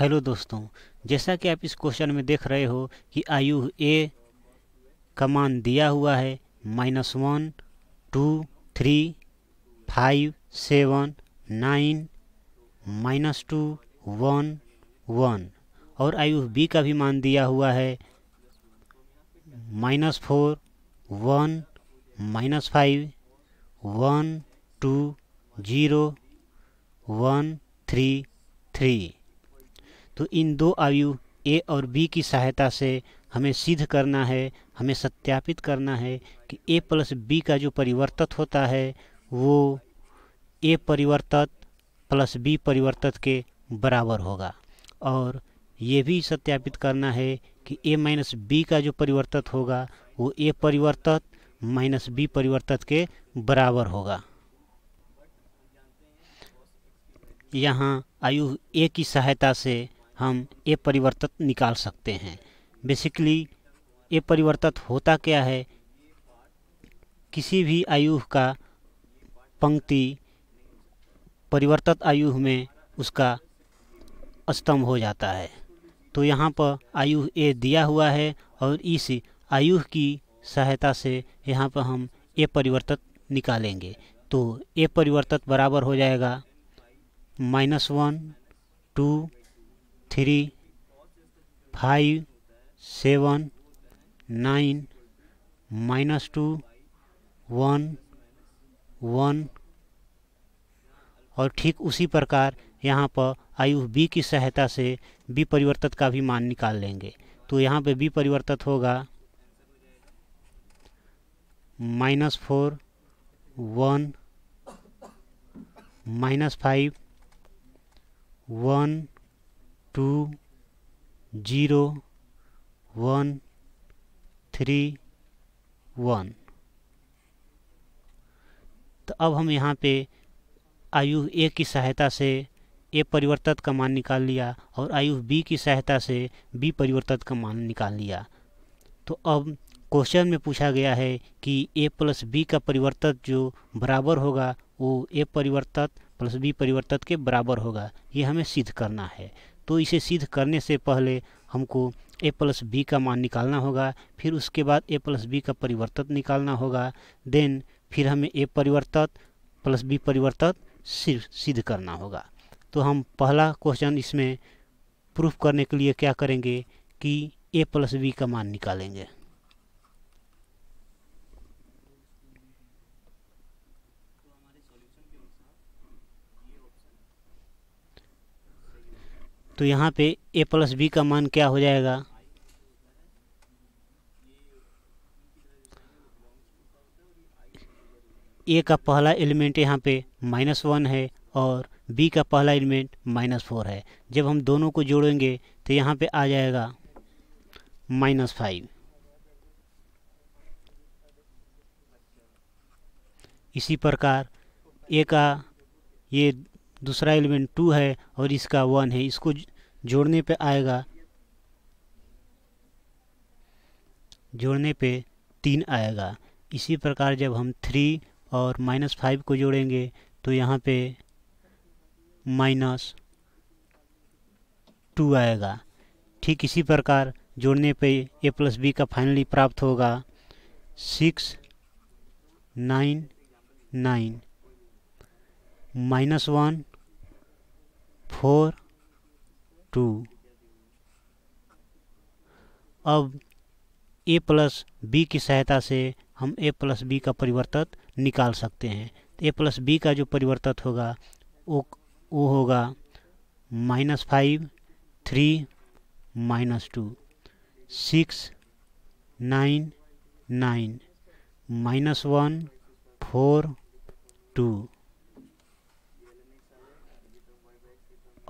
hello दोस्तों जैसा कि आप इस क्वेश्चन में देख रहे हो कि आयु ए का मान दिया हुआ है minus one two three five seven nine minus two one one और आयु बी का भी मान दिया हुआ है minus four one minus five one two zero one three three तो इन दो आयु ए और बी की सहायता से हमें सिद्ध करना है हमें सत्यापित करना है कि ए प्लस बी का जो परिवर्तित होता है वो ए परिवर्तित प्लस बी परिवर्तित के बराबर होगा और ये भी सत्यापित करना है कि ए माइनस बी का जो परिवर्तित होगा वो ए परिवर्तित माइनस बी परिवर्तित के बराबर होगा यहाँ आयु ए की सहायता से हम ये परिवर्तित निकाल सकते हैं बेसिकली ये परिवर्तित होता क्या है किसी भी आयु का पंक्ति परिवर्तित आयु में उसका स्तंभ हो जाता है तो यहाँ पर आयु ए दिया हुआ है और इस आयु की सहायता से यहाँ पर हम ए परिवर्तित निकालेंगे तो ए परिवर्तित बराबर हो जाएगा minus one two three five seven nine minus two one one और ठीक उसी प्रकार यहाँ पर आयु बी की सहायता से बी परिवर्तित का भी मान निकाल लेंगे तो यहाँ पे बी परिवर्तित होगा minus four one minus five one two zero one three one तो अब हम यहाँ पे आयु ए की सहायता से ए परिवर्तित का मान निकाल लिया और आयु बी की सहायता से बी परिवर्तित का मान निकाल लिया तो अब क्वेश्चन में पूछा गया है कि ए प्लस बी का परिवर्तित जो बराबर होगा वो ए परिवर्तित प्लस बी परिवर्तित के बराबर होगा ये हमें सिद्ध करना है तो इसे सिद्ध करने से पहले हमको ए प्लस बी का मान निकालना होगा फिर उसके बाद ए प्लस बी का परिवर्तक निकालना होगा देन फिर हमें ए परिवर्तक प्लस बी परिवर्तक सिर्फ सिद्ध करना होगा तो हम पहला क्वेश्चन इसमें प्रूफ करने के लिए क्या करेंगे कि ए प्लस बी का मान निकालेंगे तो यहाँ पे ए प्लस बी का मान क्या हो जाएगा ए का पहला एलिमेंट यहाँ पे माइनस वन है और बी का पहला एलिमेंट माइनस फोर है जब हम दोनों को जोड़ेंगे तो यहाँ पे आ जाएगा माइनस फाइव इसी प्रकार ए का ये दूसरा एलिमेंट टू है और इसका वन है इसको जोड़ने पे आएगा जोड़ने पे तीन आएगा इसी प्रकार जब हम थ्री और माइनस फाइव को जोड़ेंगे तो यहाँ पे माइनस टू आएगा ठीक इसी प्रकार जोड़ने पे ए प्लस बी का फाइनली प्राप्त होगा six nine nine minus one four two अब ए प्लस बी की सहायता से हम ए प्लस बी का परिवर्तक निकाल सकते हैं तो ए प्लस बी का जो परिवर्तक होगा वो वो होगा minus five three minus two six nine nine minus one four two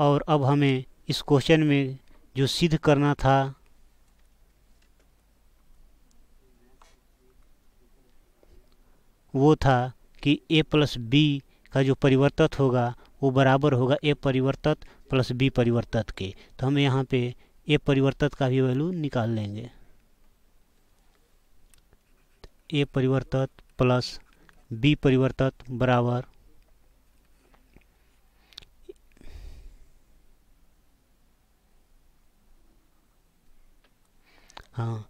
और अब हमें इस क्वेश्चन में जो सिद्ध करना था वो था कि a प्लस बी का जो परिवर्तित होगा वो बराबर होगा a परिवर्तित प्लस बी परिवर्तित के तो हम यहाँ पे a परिवर्तित का भी वैल्यू निकाल लेंगे a परिवर्तित प्लस b परिवर्तित बराबर हाँ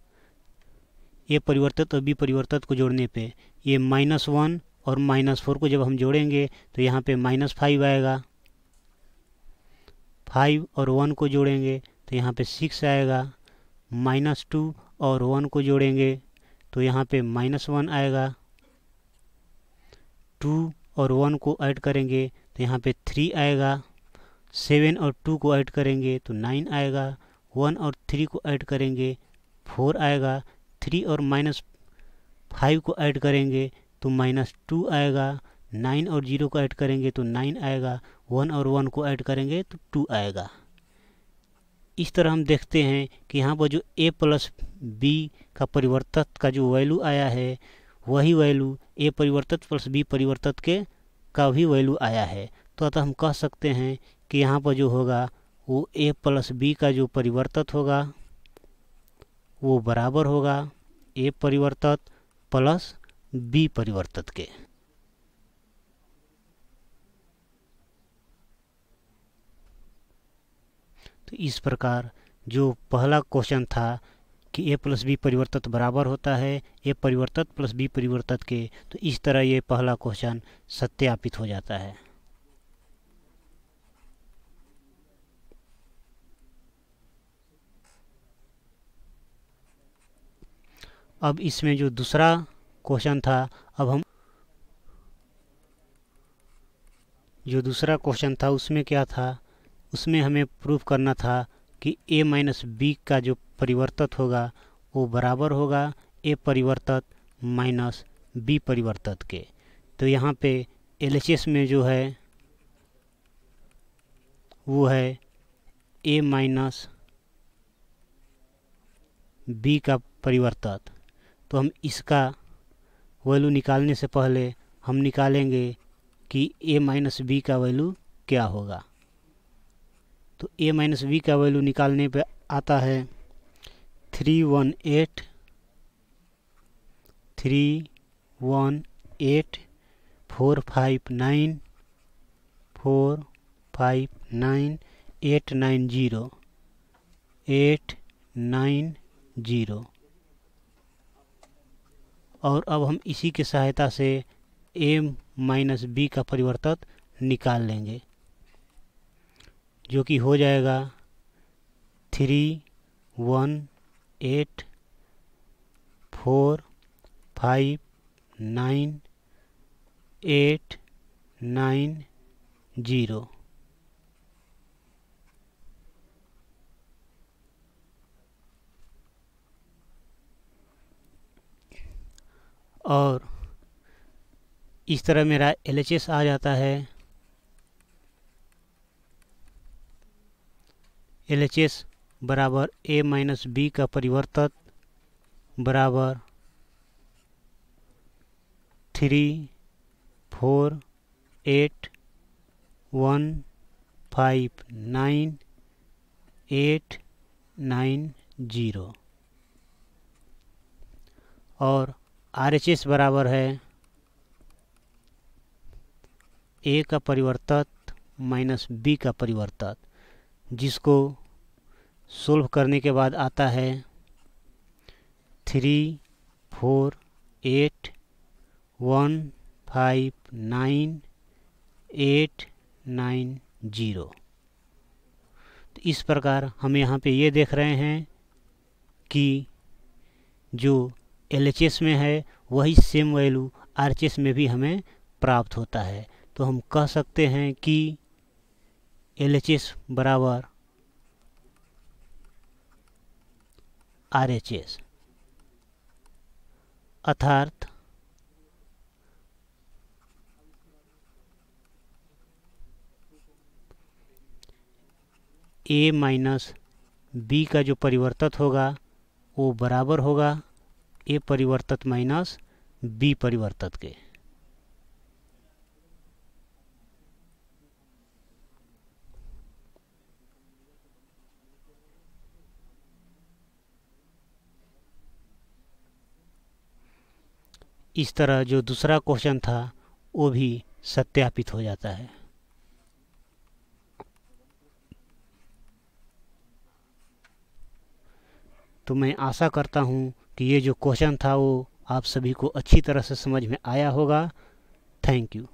ये परिवर्तित और बी परिवर्तित को जोड़ने पे ये माइनस वन और माइनस फोर को जब हम जोड़ेंगे तो यहाँ पे माइनस फाइव आएगा फाइव और वन को जोड़ेंगे तो यहाँ पे सिक्स आएगा माइनस टू और वन को जोड़ेंगे तो यहाँ पे माइनस वन आएगा टू और वन को ऐड करेंगे तो यहाँ पे थ्री आएगा सेवन और टू को ऐड करेंगे तो नाइन आएगा वन और थ्री को ऐड करेंगे फोर आएगा थ्री और माइनस फाइव को ऐड करेंगे तो माइनस टू आएगा नाइन और जीरो को ऐड करेंगे तो नाइन आएगा वन और वन को ऐड करेंगे तो टू आएगा इस तरह हम देखते हैं कि यहाँ पर जो ए प्लस बी का परिवर्तक का जो वैल्यू आया है वही वैल्यू ए परिवर्तक प्लस बी परिवर्तक के का भी वैल्यू आया है तो अतः हम कह सकते हैं कि यहाँ पर जो होगा वो ए प्लस बी का जो परिवर्तक होगा वो बराबर होगा ए परिवर्तित प्लस बी परिवर्तित के तो इस प्रकार जो पहला क्वेश्चन था कि ए प्लस बी परिवर्तित बराबर होता है ए परिवर्तित प्लस बी परिवर्तित के तो इस तरह ये पहला क्वेश्चन सत्यापित हो जाता है अब इसमें जो दूसरा क्वेश्चन था अब हम जो दूसरा क्वेश्चन था उसमें क्या था उसमें हमें प्रूफ करना था कि a माइनस बी का जो परिवर्तित होगा वो बराबर होगा a परिवर्तित माइनस बी परिवर्तित के तो यहाँ पे एल में जो है वो है a माइनस बी का परिवर्तित तो हम इसका वैल्यू निकालने से पहले हम निकालेंगे कि ए माइनस बी का वैल्यू क्या होगा तो ए माइनस बी का वैल्यू निकालने पे आता है three one eight three one eight four five nine four five nine eight nine zero eight nine zero और अब हम इसी के सहायता से एम माइनस बी का परिवर्तन निकाल लेंगे जो कि हो जाएगा three one eight four five nine eight nine zero और इस तरह मेरा एल आ जाता है एल बराबर ए माइनस बी का परिवर्तक बराबर three four eight one five nine eight nine zero और आर एच एस बराबर है ए का परिवर्तक माइनस बी का परिवर्तक जिसको सोल्व करने के बाद आता है three four eight one five nine eight nine zero तो इस प्रकार हम यहाँ पे ये देख रहे हैं कि जो एल में है वही सेम वैल्यू आर में भी हमें प्राप्त होता है तो हम कह सकते हैं कि एल बराबर आर अर्थात ए माइनस बी का जो परिवर्तित होगा वो बराबर होगा ए परिवर्तित माइनस बी परिवर्तित के इस तरह जो दूसरा क्वेश्चन था वो भी सत्यापित हो जाता है तो मैं आशा करता हूँ कि ये जो क्वेश्चन था वो आप सभी को अच्छी तरह से समझ में आया होगा थैंक यू